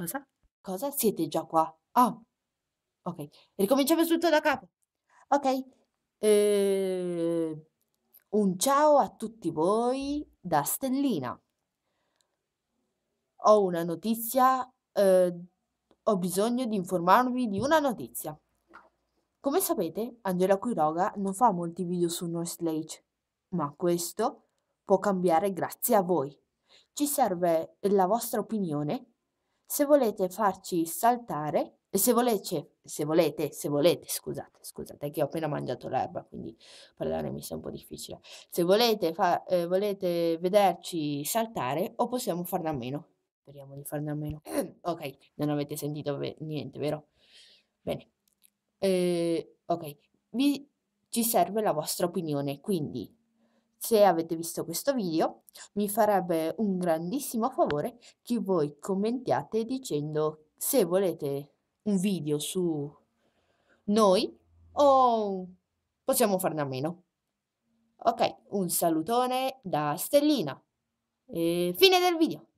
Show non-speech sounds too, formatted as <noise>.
Cosa? Cosa? Siete già qua? Ah, ok. Ricominciamo tutto da capo. Ok. Eh, un ciao a tutti voi da Stellina. Ho una notizia, eh, ho bisogno di informarvi di una notizia. Come sapete, Angela Quiroga non fa molti video su Noise Lake, ma questo può cambiare grazie a voi. Ci serve la vostra opinione se volete farci saltare, se volete, se volete, se volete, scusate, scusate, che ho appena mangiato l'erba, quindi parlare mi sta un po' difficile. Se volete, fa, eh, volete vederci saltare o possiamo farne a meno. Speriamo di farne a meno. <clears throat> ok, non avete sentito ve- niente, vero? Bene. Eh, ok, Vi, ci serve la vostra opinione, quindi se avete visto questo video, mi farebbe un grandissimo favore che voi commentiate dicendo se volete un video su noi o possiamo farne a meno. Ok, un salutone da Stellina. E fine del video.